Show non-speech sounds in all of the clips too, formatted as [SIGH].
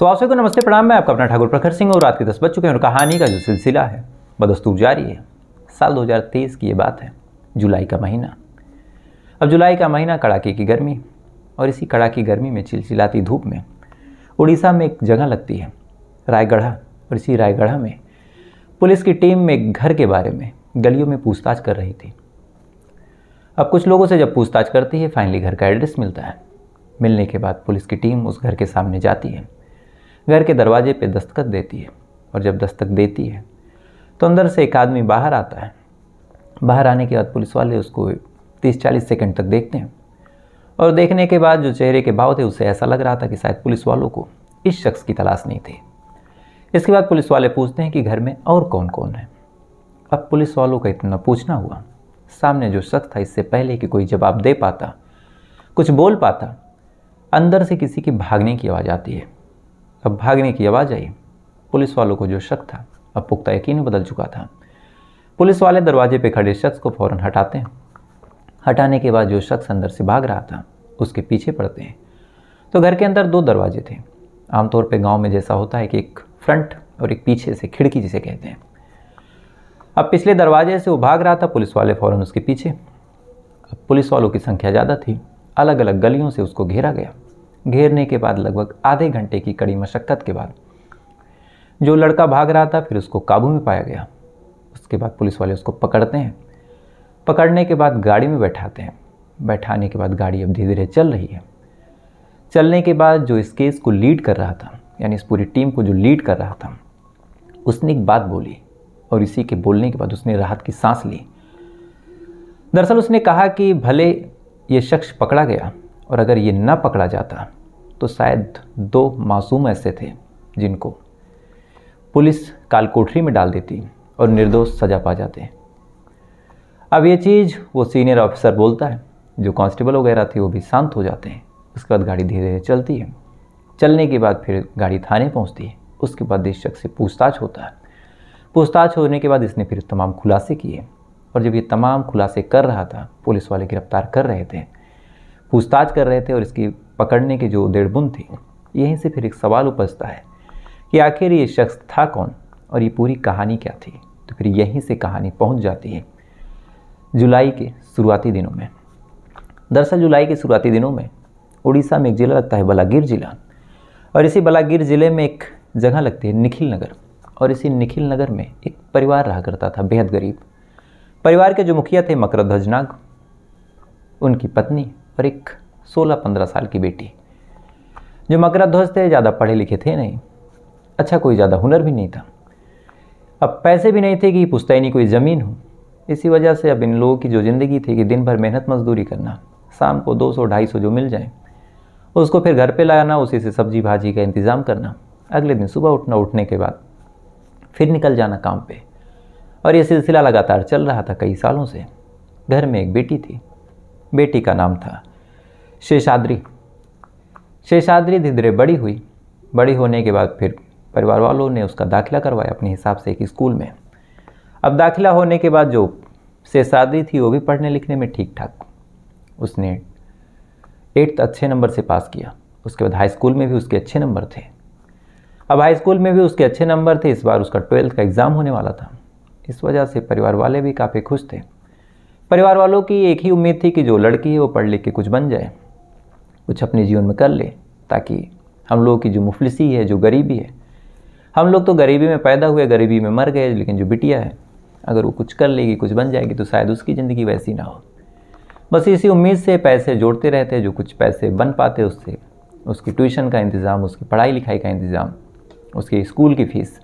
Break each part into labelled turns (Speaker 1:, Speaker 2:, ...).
Speaker 1: तो आप को नमस्ते प्रणाम मैं आपका अपना ठाकुर प्रखर सिंह और रात के दस बज चुके हैं और कहानी का जो सिलसिला है बदस्तूर जारी है साल 2023 की ये बात है जुलाई का महीना अब जुलाई का महीना कड़ाके की गर्मी और इसी कड़ाके गर्मी में चिलचिलाती धूप में उड़ीसा में एक जगह लगती है रायगढ़ा और इसी रायगढ़ा में पुलिस की टीम में एक घर के बारे में गलियों में पूछताछ कर रही थी अब कुछ लोगों से जब पूछताछ करती है फाइनली घर का एड्रेस मिलता है मिलने के बाद पुलिस की टीम उस घर के सामने जाती है घर के दरवाजे पे दस्तखत देती है और जब दस्तक देती है तो अंदर से एक आदमी बाहर आता है बाहर आने के बाद पुलिस वाले उसको तीस चालीस सेकेंड तक देखते हैं और देखने के बाद जो चेहरे के भाव थे उसे ऐसा लग रहा था कि शायद पुलिस वालों को इस शख्स की तलाश नहीं थी इसके बाद पुलिस वाले पूछते हैं कि घर में और कौन कौन है अब पुलिस वालों का इतना पूछना हुआ सामने जो शख्स था इससे पहले कि कोई जवाब दे पाता कुछ बोल पाता अंदर से किसी की भागने की आवाज़ आती है अब भागने की आवाज़ आई पुलिस वालों को जो शक था अब पुख्ता यकीन बदल चुका था पुलिस वाले दरवाजे पर खड़े शख्स को फ़ौरन हटाते हैं हटाने के बाद जो शख्स अंदर से भाग रहा था उसके पीछे पड़ते हैं तो घर के अंदर दो दरवाजे थे आमतौर पर गांव में जैसा होता है कि एक फ्रंट और एक पीछे से खिड़की जिसे कहते हैं अब पिछले दरवाजे से वो भाग रहा था पुलिस वाले फ़ौरन उसके पीछे अब पुलिस वालों की संख्या ज़्यादा थी अलग अलग गलियों से उसको घेरा गया घेरने के बाद लगभग आधे घंटे की कड़ी मशक्क़त के बाद जो लड़का भाग रहा था फिर उसको काबू में पाया गया उसके बाद पुलिस वाले उसको पकड़ते हैं पकड़ने के बाद गाड़ी में बैठाते हैं बैठाने के बाद गाड़ी अब धीरे धीरे चल रही है चलने के बाद जो इस केस को लीड कर रहा था यानी इस पूरी टीम को जो लीड कर रहा था उसने एक बात बोली और इसी के बोलने के बाद उसने राहत की सांस ली दरअसल उसने कहा कि भले ये शख्स पकड़ा गया और अगर ये ना पकड़ा जाता तो शायद दो मासूम ऐसे थे जिनको पुलिस काल कोठरी में डाल देती और निर्दोष सजा पा जाते अब ये चीज़ वो सीनियर ऑफिसर बोलता है जो कांस्टेबल वगैरह थे वो भी शांत हो जाते हैं उसके बाद गाड़ी धीरे धीरे चलती है चलने के बाद फिर गाड़ी थाने पहुंचती है उसके बाद इस शख्स से पूछताछ होता है पूछताछ होने के बाद इसने फिर तमाम खुलासे किए और जब ये तमाम खुलासे कर रहा था पुलिस वाले गिरफ्तार कर रहे थे पूछताछ कर रहे थे और इसकी पकड़ने के जो देड़बुन थी यहीं से फिर एक सवाल उपजता है कि आखिर ये शख्स था कौन और ये पूरी कहानी क्या थी तो फिर यहीं से कहानी पहुंच जाती है जुलाई के शुरुआती दिनों में दरअसल जुलाई के शुरुआती दिनों में उड़ीसा में एक ज़िला लगता है बलागीर ज़िला और इसी बलागीर ज़िले में एक जगह लगती है निखिल नगर और इसी निखिल नगर में एक परिवार रहा करता था बेहद गरीब परिवार के जो मुखिया थे मकरध्वज नाग उनकी पत्नी और एक 16-15 साल की बेटी जो मकरा ध्वज थे ज़्यादा पढ़े लिखे थे नहीं अच्छा कोई ज़्यादा हुनर भी नहीं था अब पैसे भी नहीं थे कि पुश्तैनी कोई ज़मीन हो इसी वजह से अब इन लोगों की जो ज़िंदगी थी कि दिन भर मेहनत मजदूरी करना शाम को 200 250 जो मिल जाए उसको फिर घर पे लाना उसी से सब्जी भाजी का इंतज़ाम करना अगले दिन सुबह उठना उठने के बाद फिर निकल जाना काम पे और ये सिलसिला लगातार चल रहा था कई सालों से घर में एक बेटी थी बेटी का नाम था शेषाद्री शेषाद्री धीरे धीरे बड़ी हुई बड़ी होने के बाद फिर परिवार वालों ने उसका दाखिला करवाया अपने हिसाब से एक स्कूल में अब दाखिला होने के बाद जो शेषाद्री थी वो भी पढ़ने लिखने में ठीक ठाक उसने एट्थ अच्छे नंबर से पास किया उसके बाद हाई स्कूल में भी उसके अच्छे नंबर थे अब हाई स्कूल में भी उसके अच्छे नंबर थे इस बार उसका ट्वेल्थ का एग्ज़ाम होने वाला था इस वजह से परिवार वाले भी काफ़ी खुश थे परिवार वालों की एक ही उम्मीद थी कि जो लड़की है वो पढ़ लिख के कुछ बन जाए कुछ अपने जीवन में कर ले ताकि हम लोगों की जो मुफलिसी है जो गरीबी है हम लोग तो गरीबी में पैदा हुए गरीबी में मर गए लेकिन जो बिटिया है अगर वो कुछ कर लेगी कुछ बन जाएगी तो शायद उसकी ज़िंदगी वैसी ना हो बस इसी उम्मीद से पैसे जोड़ते रहते जो कुछ पैसे बन पाते उससे उसकी ट्यूशन का इंतज़ाम उसकी पढ़ाई लिखाई का इंतज़ाम उसके स्कूल की फ़ीस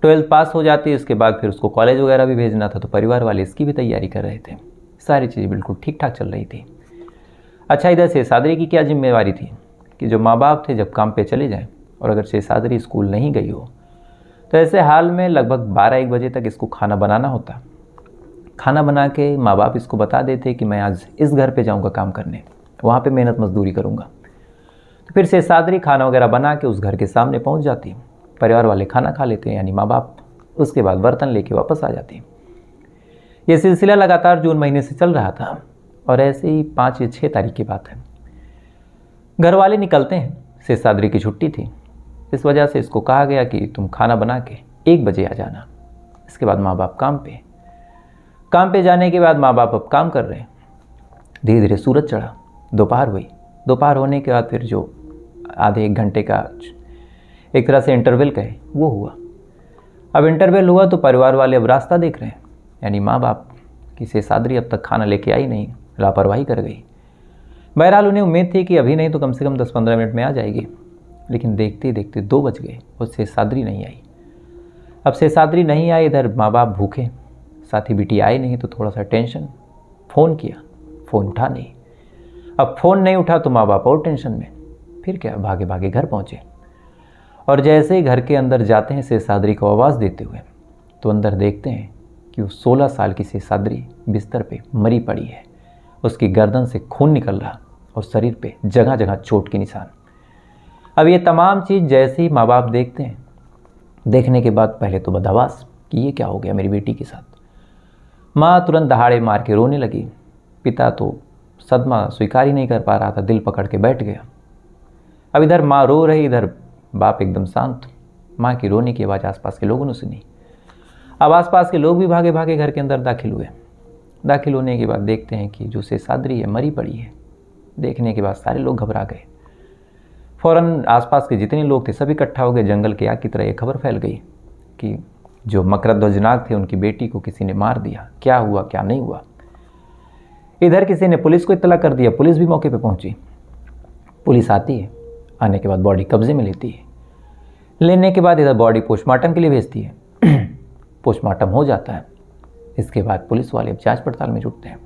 Speaker 1: ट्वेल्थ पास हो जाती है उसके बाद फिर उसको कॉलेज वगैरह भी भेजना था तो परिवार वाले इसकी भी तैयारी कर रहे थे सारी चीज़ें बिल्कुल ठीक ठाक चल रही थी अच्छा इधर से की क्या जिम्मेवारी थी कि जो माँ बाप थे जब काम पे चले जाएं और अगर से स्कूल नहीं गई हो तो ऐसे हाल में लगभग बारह एक बजे तक इसको खाना बनाना होता खाना बना के माँ बाप इसको बता देते कि मैं आज इस घर पे जाऊँगा काम करने वहाँ पे मेहनत मजदूरी करूँगा तो फिर से खाना वगैरह बना के उस घर के सामने पहुँच जाती परिवार वाले खाना खा लेते हैं यानी माँ बाप उसके बाद बर्तन लेके वापस आ हैं ये सिलसिला लगातार जून महीने से चल रहा था और ऐसे ही पाँच या छः तारीख की बात है घर वाले निकलते हैं से सादरी की छुट्टी थी इस वजह से इसको कहा गया कि तुम खाना बना के एक बजे आ जाना इसके बाद माँ बाप काम पे काम पे जाने के बाद माँ बाप अब काम कर रहे हैं धीरे धीरे सूरज चढ़ा दोपहर हुई दोपहर होने के बाद फिर जो आधे एक घंटे का एक तरह से इंटरवेल कहे वो हुआ अब इंटरवेल हुआ तो परिवार वाले अब रास्ता देख रहे हैं यानी माँ बाप की से सादरी अब तक खाना लेके आई नहीं लापरवाही कर गई बहरहाल उन्हें उम्मीद थी कि अभी नहीं तो कम से कम दस पंद्रह मिनट में आ जाएगी लेकिन देखते देखते दो बज गए और शेषाद्री नहीं आई अब शेषाद्री नहीं आई इधर माँ बाप भूखे साथ ही बेटी आई नहीं तो थोड़ा सा टेंशन फ़ोन किया फ़ोन उठा नहीं अब फ़ोन नहीं उठा तो माँ बाप और टेंशन में फिर क्या भागे भागे घर पहुँचे और जैसे ही घर के अंदर जाते हैं शेषाद्री को आवाज़ देते हुए तो अंदर देखते हैं कि वो सोलह साल की शेषाद्री बिस्तर पे मरी पड़ी है उसकी गर्दन से खून निकल रहा और शरीर पे जगह जगह चोट के निशान अब ये तमाम चीज़ जैसे ही माँ बाप देखते हैं देखने के बाद पहले तो बदवास कि ये क्या हो गया मेरी बेटी के साथ माँ तुरंत दहाड़े मार के रोने लगी पिता तो सदमा स्वीकार ही नहीं कर पा रहा था दिल पकड़ के बैठ गया अब इधर माँ रो रही इधर बाप एकदम शांत माँ की रोने की आवाज़ आसपास के लोगों ने सुनी अब आसपास के लोग भी भागे भागे घर के अंदर दाखिल हुए दाखिल होने के बाद देखते हैं कि जो सेसादरी है मरी पड़ी है देखने के बाद सारे लोग घबरा गए फ़ौरन आसपास के जितने लोग थे सब इकट्ठा हो गए जंगल के आग की तरह यह खबर फैल गई कि जो मकर नाग थे उनकी बेटी को किसी ने मार दिया क्या हुआ क्या नहीं हुआ इधर किसी ने पुलिस को इतला कर दिया पुलिस भी मौके पर पहुंची पुलिस आती है आने के बाद बॉडी कब्जे में लेती है लेने के बाद इधर बॉडी पोस्टमार्टम के लिए भेजती है [CLEARS THROAT] पोस्टमार्टम हो जाता है इसके बाद पुलिस वाले अब जांच पड़ताल में जुटते हैं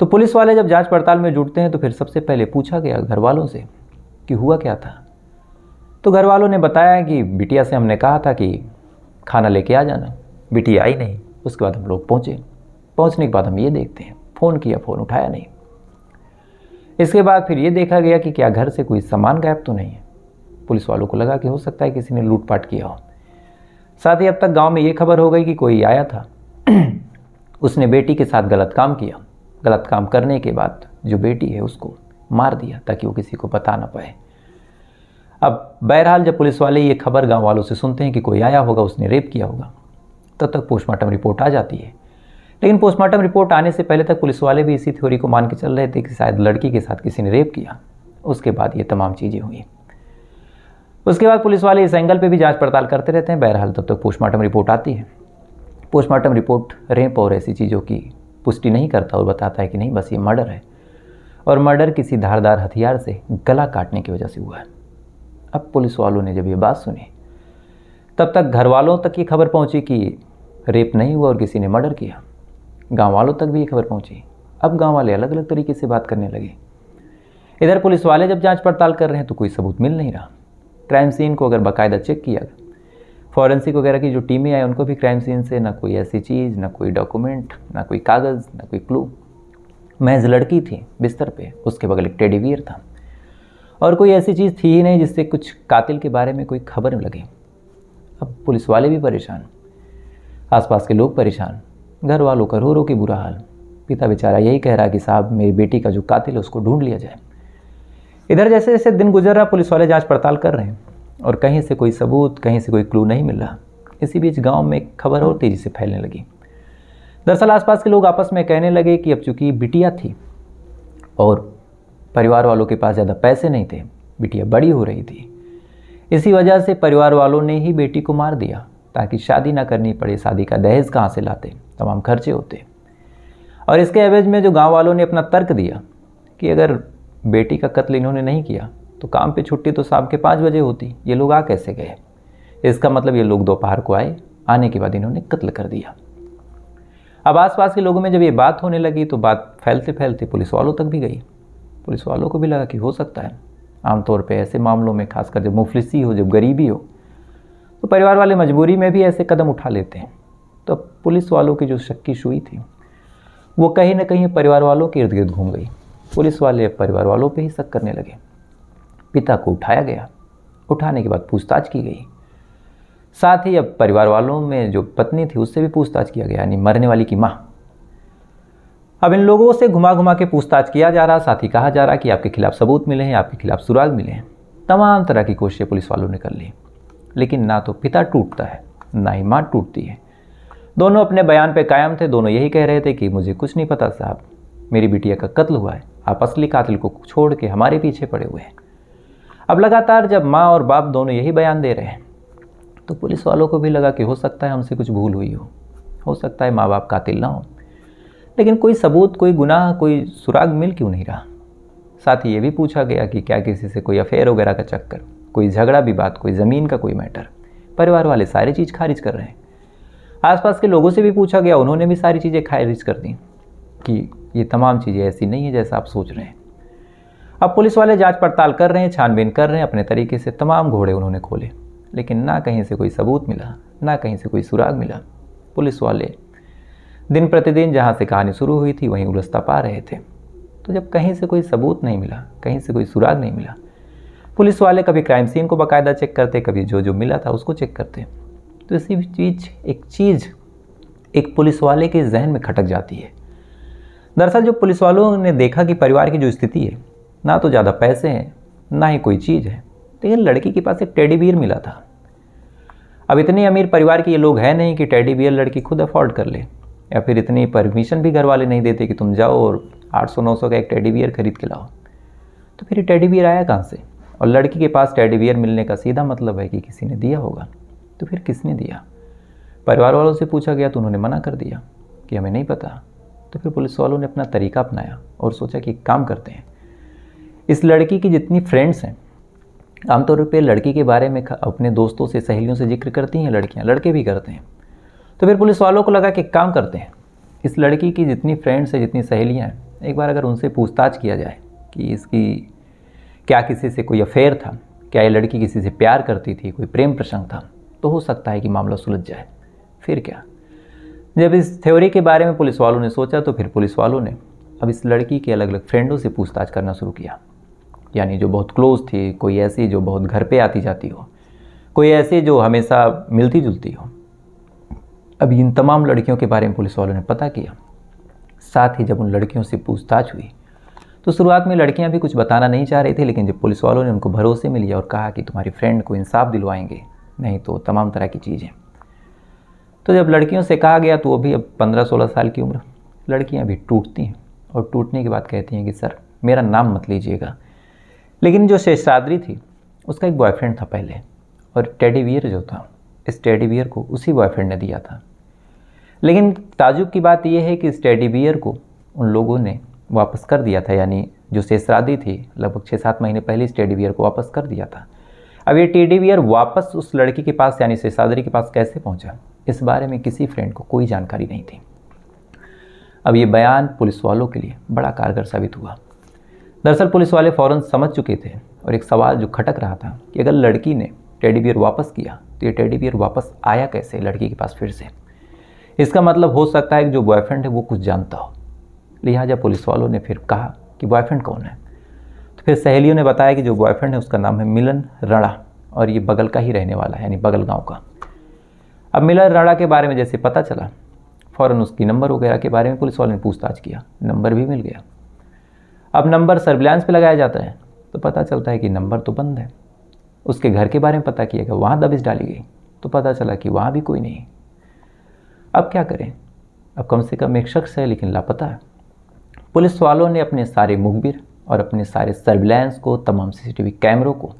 Speaker 1: तो पुलिस वाले जब जांच पड़ताल में जुटते हैं तो फिर सबसे पहले पूछा गया घर वालों से कि हुआ क्या था तो घर वालों ने बताया कि बिटिया से हमने कहा था कि खाना लेके आ जाना बिटिया आई नहीं उसके बाद हम लोग पहुँचे पहुँचने के बाद हम ये देखते हैं फ़ोन किया फ़ोन उठाया नहीं इसके बाद फिर ये देखा गया कि क्या घर से कोई सामान गायब तो नहीं है पुलिस वालों को लगा कि हो सकता है किसी ने लूटपाट किया हो साथ ही अब तक गांव में ये खबर हो गई कि कोई आया था [CLEARS THROAT] उसने बेटी के साथ गलत काम किया गलत काम करने के बाद जो बेटी है उसको मार दिया ताकि वो किसी को बता ना पाए अब बहरहाल जब पुलिस वाले ये खबर गांव वालों से सुनते हैं कि कोई आया होगा उसने रेप किया होगा तब तक पोस्टमार्टम रिपोर्ट आ जाती है लेकिन पोस्टमार्टम रिपोर्ट आने से पहले तक पुलिस वाले भी इसी थ्योरी को मान के चल रहे थे कि शायद लड़की के साथ किसी ने रेप किया उसके बाद ये तमाम चीज़ें हुई उसके बाद पुलिस वाले इस एंगल पर भी जाँच पड़ताल करते रहते हैं बहरहाल तब तक पोस्टमार्टम रिपोर्ट आती है पोस्टमार्टम रिपोर्ट रेप और ऐसी चीज़ों की पुष्टि नहीं करता और बताता है कि नहीं बस ये मर्डर है और मर्डर किसी धारदार हथियार से गला काटने की वजह से हुआ है अब पुलिस वालों ने जब ये बात सुनी तब तक घर वालों तक ये खबर पहुंची कि रेप नहीं हुआ और किसी ने मर्डर किया गांव वालों तक भी ये खबर पहुंची अब गांव वाले अलग अलग तरीके से बात करने लगे इधर पुलिस वाले जब जांच पड़ताल कर रहे हैं तो कोई सबूत मिल नहीं रहा क्राइम सीन को अगर बाकायदा चेक किया फॉरेंसिक वगैरह की जो टीमें आई उनको भी क्राइम सीन से ना कोई ऐसी चीज़ ना कोई डॉक्यूमेंट ना कोई कागज़ ना कोई क्लू महज लड़की थी बिस्तर पे उसके बगल एक टेडीवियर था और कोई ऐसी चीज़ थी ही नहीं जिससे कुछ कातिल के बारे में कोई खबर लगे अब पुलिस वाले भी परेशान आसपास के लोग परेशान घर वालों का रो रो के बुरा हाल पिता बेचारा यही कह रहा कि साहब मेरी बेटी का जो कातिल है उसको ढूंढ लिया जाए इधर जैसे जैसे दिन गुजर रहा पुलिस वाले जांच पड़ताल कर रहे हैं और कहीं से कोई सबूत कहीं से कोई क्लू नहीं मिल रहा इसी बीच गांव में खबर और तेज़ी से फैलने लगी दरअसल आसपास के लोग आपस में कहने लगे कि अब चूंकि बिटिया थी और परिवार वालों के पास ज़्यादा पैसे नहीं थे बिटिया बड़ी हो रही थी इसी वजह से परिवार वालों ने ही बेटी को मार दिया ताकि शादी ना करनी पड़े शादी का दहेज कहाँ से लाते तमाम खर्चे होते और इसके एवज में जो गांव वालों ने अपना तर्क दिया कि अगर बेटी का कत्ल इन्होंने नहीं किया तो काम पे छुट्टी तो शाम के पाँच बजे होती ये लोग आ कैसे गए इसका मतलब ये लोग दोपहर को आए आने के बाद इन्होंने कत्ल कर दिया अब आसपास के लोगों में जब ये बात होने लगी तो बात फैलते फैलते पुलिस वालों तक भी गई पुलिस वालों को भी लगा कि हो सकता है आमतौर पर ऐसे मामलों में खासकर जब मुफलिसी हो जब गरीबी हो तो परिवार वाले मजबूरी में भी ऐसे कदम उठा लेते हैं तो पुलिस वालों की जो शक्की सुई थी वो कहीं ना कहीं परिवार वालों के इर्द गिर्द घूम गई पुलिस वाले परिवार वालों पे ही शक करने लगे पिता को उठाया गया उठाने के बाद पूछताछ की गई साथ ही अब परिवार वालों में जो पत्नी थी उससे भी पूछताछ किया गया यानी मरने वाली की माँ अब इन लोगों से घुमा घुमा के पूछताछ किया जा रहा साथ ही कहा जा रहा कि आपके खिलाफ सबूत मिले हैं आपके खिलाफ सुराग मिले हैं तमाम तरह की कोशिशें पुलिस वालों ने कर ली लेकिन ना तो पिता टूटता है ना ही माँ टूटती है दोनों अपने बयान पर कायम थे दोनों यही कह रहे थे कि मुझे कुछ नहीं पता साहब मेरी बिटिया का कत्ल हुआ है आप असली कातिल को छोड़ के हमारे पीछे पड़े हुए हैं अब लगातार जब माँ और बाप दोनों यही बयान दे रहे हैं तो पुलिस वालों को भी लगा कि हो सकता है हमसे कुछ भूल हुई हो हो सकता है माँ बाप कातिल ना हो लेकिन कोई सबूत कोई गुनाह कोई सुराग मिल क्यों नहीं रहा साथ ही ये भी पूछा गया कि क्या किसी से कोई अफेयर वगैरह का चक्कर कोई झगड़ा भी बात कोई ज़मीन का कोई मैटर परिवार वाले सारी चीज़ खारिज कर रहे हैं आसपास के लोगों से भी पूछा गया उन्होंने भी सारी चीज़ें खारिज कर दी कि ये तमाम चीज़ें ऐसी नहीं है जैसा आप सोच रहे हैं अब पुलिस वाले जांच पड़ताल कर रहे हैं छानबीन कर रहे हैं अपने तरीके से तमाम घोड़े उन्होंने खोले लेकिन ना कहीं से कोई सबूत मिला ना कहीं से कोई सुराग मिला पुलिस वाले दिन प्रतिदिन जहाँ से कहानी शुरू हुई थी वहीं उलझता पा रहे थे तो जब कहीं से कोई सबूत नहीं मिला कहीं से कोई सुराग नहीं मिला पुलिस वाले कभी क्राइम सीन को बाकायदा चेक करते कभी जो जो मिला था उसको चेक करते तो इसी चीज एक चीज़ एक पुलिस वाले के जहन में खटक जाती है दरअसल जो पुलिस वालों ने देखा कि परिवार की जो स्थिति है ना तो ज़्यादा पैसे हैं ना ही कोई चीज़ है लेकिन तो लड़की के पास एक टेडी बियर मिला था अब इतने अमीर परिवार के ये लोग हैं नहीं कि टेडी बियर लड़की खुद अफोर्ड कर ले या फिर इतनी परमिशन भी घर वाले नहीं देते कि तुम जाओ और 800-900 का एक टेडी बियर खरीद के लाओ तो फिर टेडी बियर आया कहाँ से और लड़की के पास टेडी बियर मिलने का सीधा मतलब है कि किसी ने दिया होगा तो फिर किसने दिया परिवार वालों से पूछा गया तो उन्होंने मना कर दिया कि हमें नहीं पता तो फिर पुलिस वालों ने अपना तरीका अपनाया और सोचा कि एक काम करते हैं इस लड़की की जितनी फ्रेंड्स हैं आमतौर पर लड़की के बारे में अपने दोस्तों से सहेलियों से जिक्र करती हैं लड़कियाँ लड़के भी करते हैं तो फिर पुलिस वालों को लगा कि काम करते हैं इस लड़की की जितनी फ्रेंड्स हैं जितनी सहेलियाँ हैं एक बार अगर उनसे पूछताछ किया जाए कि इसकी क्या किसी से कोई अफेयर था क्या ये लड़की किसी से प्यार करती थी कोई प्रेम प्रसंग था तो हो सकता है कि मामला सुलझ जाए फिर क्या जब इस थ्योरी के बारे में पुलिस वालों ने सोचा तो फिर पुलिस वालों ने अब इस लड़की के अलग अलग फ्रेंडों से पूछताछ करना शुरू किया यानी जो बहुत क्लोज़ थी कोई ऐसी जो बहुत घर पे आती जाती हो कोई ऐसी जो हमेशा मिलती जुलती हो अब इन तमाम लड़कियों के बारे में पुलिस वालों ने पता किया साथ ही जब उन लड़कियों से पूछताछ हुई तो शुरुआत में लड़कियां भी कुछ बताना नहीं चाह रही थी लेकिन जब पुलिस वालों ने उनको भरोसे में लिया और कहा कि तुम्हारी फ्रेंड को इंसाफ दिलवाएंगे नहीं तो तमाम तरह की चीज़ें तो जब लड़कियों से कहा गया तो वो भी अब पंद्रह सोलह साल की उम्र लड़कियाँ भी टूटती हैं और टूटने के बाद कहती हैं कि सर मेरा नाम मत लीजिएगा लेकिन जो शेषाद्री थी उसका एक बॉयफ्रेंड था पहले और टेडी वियर जो था इस टेडी वियर को उसी बॉयफ्रेंड ने दिया था लेकिन ताजुब की बात यह है कि इस टेडी वियर को उन लोगों ने वापस कर दिया था यानी जो शेषरादी थी लगभग छः सात महीने पहले इस टेडी वियर को वापस कर दिया था अब ये टेडी वियर वापस उस लड़की के पास यानी शेषादरी के पास कैसे पहुंचा इस बारे में किसी फ्रेंड को कोई जानकारी नहीं थी अब ये बयान पुलिस वालों के लिए बड़ा कारगर साबित हुआ दरअसल पुलिस वाले फ़ौरन समझ चुके थे और एक सवाल जो खटक रहा था कि अगर लड़की ने टेडी बियर वापस किया तो ये टेडी बियर वापस आया कैसे लड़की के पास फिर से इसका मतलब हो सकता है कि जो बॉयफ्रेंड है वो कुछ जानता हो लिहाजा पुलिस वालों ने फिर कहा कि बॉयफ्रेंड कौन है तो फिर सहेलियों ने बताया कि जो बॉयफ्रेंड है उसका नाम है मिलन राणा और ये बगल का ही रहने वाला है यानी बगल गाँव का अब मिलन राणा के बारे में जैसे पता चला फ़ौरन उसकी नंबर वगैरह के बारे में पुलिस वालों ने पूछताछ किया नंबर भी मिल गया अब नंबर सर्विलांस पे लगाया जाता है तो पता चलता है कि नंबर तो बंद है उसके घर के बारे में पता किया गया वहाँ दबिश डाली गई तो पता चला कि वहाँ भी कोई नहीं अब क्या करें अब कम से कम एक शख्स है लेकिन लापता है पुलिस वालों ने अपने सारे मुखबिर और अपने सारे सर्विलांस को तमाम सीसीटीवी कैमरों को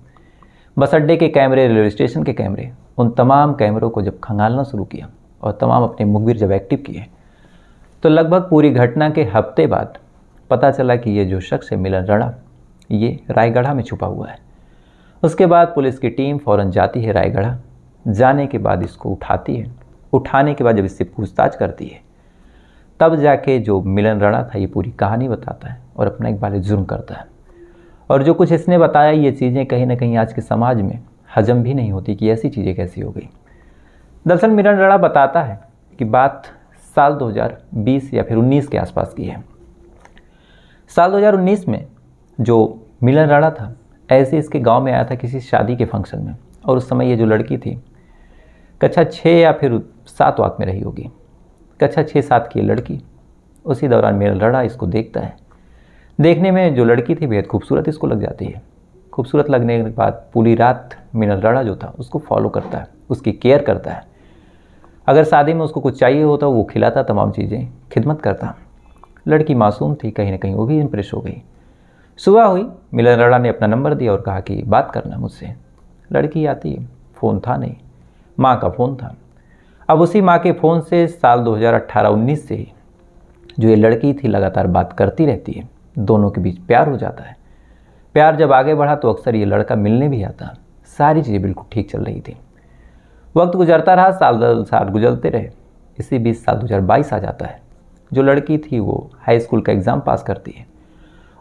Speaker 1: बस अड्डे के कैमरे रेलवे स्टेशन के कैमरे उन तमाम कैमरों को जब खंगालना शुरू किया और तमाम अपने मुखबिर जब एक्टिव किए तो लगभग पूरी घटना के हफ्ते बाद पता चला कि ये जो शख्स है मिलन राणा ये रायगढ़ा में छुपा हुआ है उसके बाद पुलिस की टीम फ़ौरन जाती है रायगढ़ा जाने के बाद इसको उठाती है उठाने के बाद जब इससे पूछताछ करती है तब जाके जो मिलन राणा था ये पूरी कहानी बताता है और अपना एक बार जुर्म करता है और जो कुछ इसने बताया ये चीज़ें कहीं ना कहीं आज के समाज में हजम भी नहीं होती कि ऐसी चीज़ें कैसी हो गई दरअसल मिलन राणा बताता है कि बात साल 2020 या फिर 19 के आसपास की है साल 2019 में जो मिलन राणा था ऐसे इसके गांव में आया था किसी शादी के फंक्शन में और उस समय ये जो लड़की थी कक्षा छः या फिर सात वाक में रही होगी कक्षा छः सात की लड़की उसी दौरान मिलन राणा इसको देखता है देखने में जो लड़की थी बेहद खूबसूरत इसको लग जाती है खूबसूरत लगने के बाद पूरी रात मिनल राणा जो था उसको फॉलो करता है उसकी केयर करता है अगर शादी में उसको कुछ चाहिए होता वो खिलाता तमाम चीज़ें खिदमत करता लड़की मासूम थी कहीं ना कहीं वो भी इम्प्रेस हो गई सुबह हुई मिलन अरोड़ा ने अपना नंबर दिया और कहा कि बात करना मुझसे लड़की आती फ़ोन था नहीं माँ का फ़ोन था अब उसी माँ के फ़ोन से साल 2018-19 से ही जो ये लड़की थी लगातार बात करती रहती है दोनों के बीच प्यार हो जाता है प्यार जब आगे बढ़ा तो अक्सर ये लड़का मिलने भी आता सारी चीज़ें बिल्कुल ठीक चल रही थी वक्त गुजरता रहा साल दर साल गुजरते रहे इसी बीच साल 2022 आ जाता है जो लड़की थी वो हाई स्कूल का एग्ज़ाम पास करती है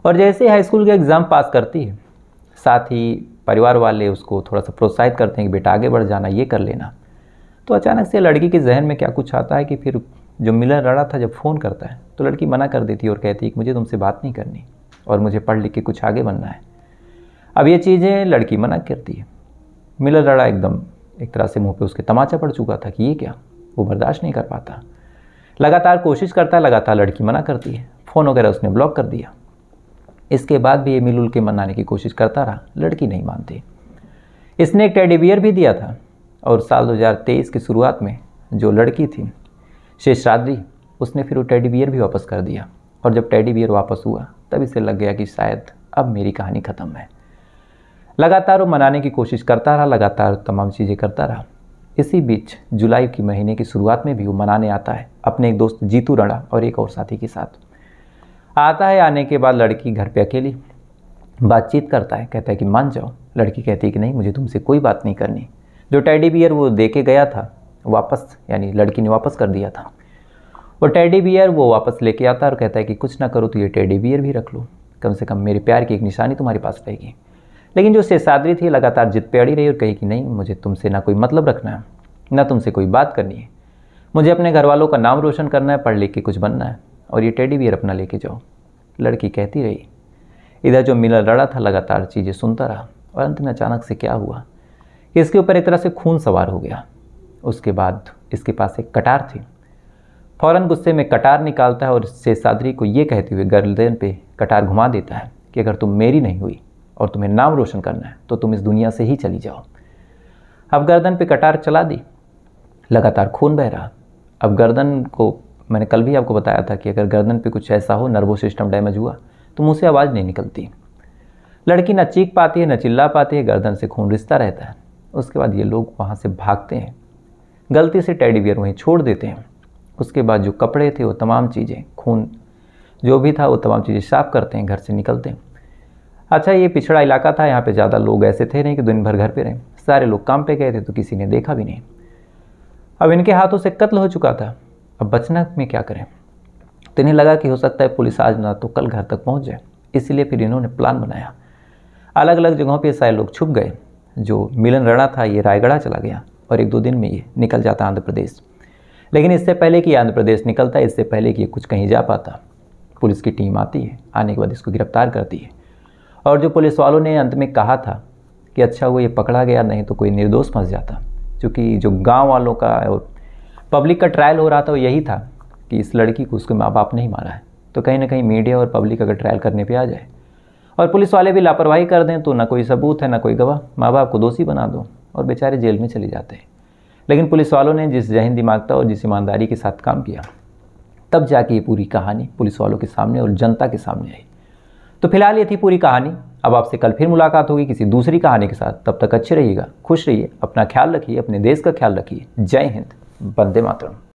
Speaker 1: और जैसे हाई स्कूल का एग्ज़ाम पास करती है साथ ही परिवार वाले उसको थोड़ा सा प्रोत्साहित करते हैं कि बेटा आगे बढ़ जाना ये कर लेना तो अचानक से लड़की के जहन में क्या कुछ आता है कि फिर जो मिलन रड़ा था जब फ़ोन करता है तो लड़की मना कर देती है और कहती है कि मुझे तुमसे बात नहीं करनी और मुझे पढ़ लिख के कुछ आगे बनना है अब ये चीज़ें लड़की मना करती है मिलन रड़ा एकदम एक तरह से मुंह पे उसके तमाचा पड़ चुका था कि ये क्या वो बर्दाश्त नहीं कर पाता लगातार कोशिश करता है लगातार लड़की मना करती है फ़ोन वगैरह उसने ब्लॉक कर दिया इसके बाद भी ये मिलुल के मनाने की कोशिश करता रहा लड़की नहीं मानती इसने एक टेडीवियर भी दिया था और साल 2023 की शुरुआत में जो लड़की थी शेषराद्री उसने फिर वो टेडी बियर भी वापस कर दिया और जब टेडी बियर वापस हुआ तब इसे लग गया कि शायद अब मेरी कहानी ख़त्म है लगातार वो मनाने की कोशिश करता रहा लगातार तमाम चीज़ें करता रहा इसी बीच जुलाई के महीने की शुरुआत में भी वो मनाने आता है अपने एक दोस्त जीतू राणा और एक और साथी के साथ आता है आने के बाद लड़की घर पे अकेली बातचीत करता है कहता है कि मान जाओ लड़की कहती है कि नहीं मुझे तुमसे कोई बात नहीं करनी जो टेडी बियर वो दे के गया था वापस यानी लड़की ने वापस कर दिया था और टेडी बियर वो वापस लेके आता है और कहता है कि कुछ ना करो तो ये टेडी बियर भी रख लो कम से कम मेरे प्यार की एक निशानी तुम्हारे पास रहेगी लेकिन जो शेषाद्री थी लगातार जिद पे अड़ी रही और कही कि नहीं मुझे तुमसे ना कोई मतलब रखना है ना तुमसे कोई बात करनी है मुझे अपने घर वालों का नाम रोशन करना है पढ़ लिख के कुछ बनना है और ये टेडी बियर अपना लेके जाओ लड़की कहती रही इधर जो मिलर लड़ा था लगातार चीज़ें सुनता रहा और अंत में अचानक से क्या हुआ कि इसके ऊपर एक तरह से खून सवार हो गया उसके बाद इसके पास एक कटार थी फ़ौरन गुस्से में कटार निकालता है और शेषाद्री को ये कहते हुए गर्दन पे कटार घुमा देता है कि अगर तुम मेरी नहीं हुई और तुम्हें नाम रोशन करना है तो तुम इस दुनिया से ही चली जाओ अब गर्दन पे कटार चला दी लगातार खून बह रहा अब गर्दन को मैंने कल भी आपको बताया था कि अगर गर्दन पे कुछ ऐसा हो नर्वो सिस्टम डैमेज हुआ तो मुँह से आवाज़ नहीं निकलती लड़की न चीख पाती है न चिल्ला पाती है गर्दन से खून रिश्ता रहता है उसके बाद ये लोग वहाँ से भागते हैं गलती से टेडी बियर वहीं छोड़ देते हैं उसके बाद जो कपड़े थे वो तमाम चीज़ें खून जो भी था वो तमाम चीज़ें साफ करते हैं घर से निकलते हैं अच्छा ये पिछड़ा इलाका था यहाँ पे ज़्यादा लोग ऐसे थे नहीं कि दिन भर घर पे रहें सारे लोग काम पे गए थे तो किसी ने देखा भी नहीं अब इनके हाथों से कत्ल हो चुका था अब बचना में क्या करें तो इन्हें लगा कि हो सकता है पुलिस आज ना तो कल घर तक पहुँच जाए इसलिए फिर इन्होंने प्लान बनाया अलग अलग जगहों पर सारे लोग छुप गए जो मिलन रणा था ये रायगढ़ा चला गया और एक दो दिन में ये निकल जाता आंध्र प्रदेश लेकिन इससे पहले कि आंध्र प्रदेश निकलता है इससे पहले कि ये कुछ कहीं जा पाता पुलिस की टीम आती है आने के बाद इसको गिरफ्तार करती है और जो पुलिस वालों ने अंत में कहा था कि अच्छा हुआ ये पकड़ा गया नहीं तो कोई निर्दोष फंस जाता क्योंकि जो गांव वालों का और पब्लिक का ट्रायल हो रहा था वो यही था कि इस लड़की को उसके माँ बाप नहीं मारा है तो कहीं ना कहीं मीडिया और पब्लिक अगर ट्रायल करने पर आ जाए और पुलिस वाले भी लापरवाही कर दें तो ना कोई सबूत है ना कोई गवाह माँ बाप को दोषी बना दो और बेचारे जेल में चले जाते हैं लेकिन पुलिस वालों ने जिस जहन दिमागता और जिस ईमानदारी के साथ काम किया तब जाके ये पूरी कहानी पुलिस वालों के सामने और जनता के सामने आई तो फिलहाल ये थी पूरी कहानी अब आपसे कल फिर मुलाकात होगी किसी दूसरी कहानी के साथ तब तक अच्छे रहिएगा खुश रहिए अपना ख्याल रखिए अपने देश का ख्याल रखिए जय हिंद बंदे मातरम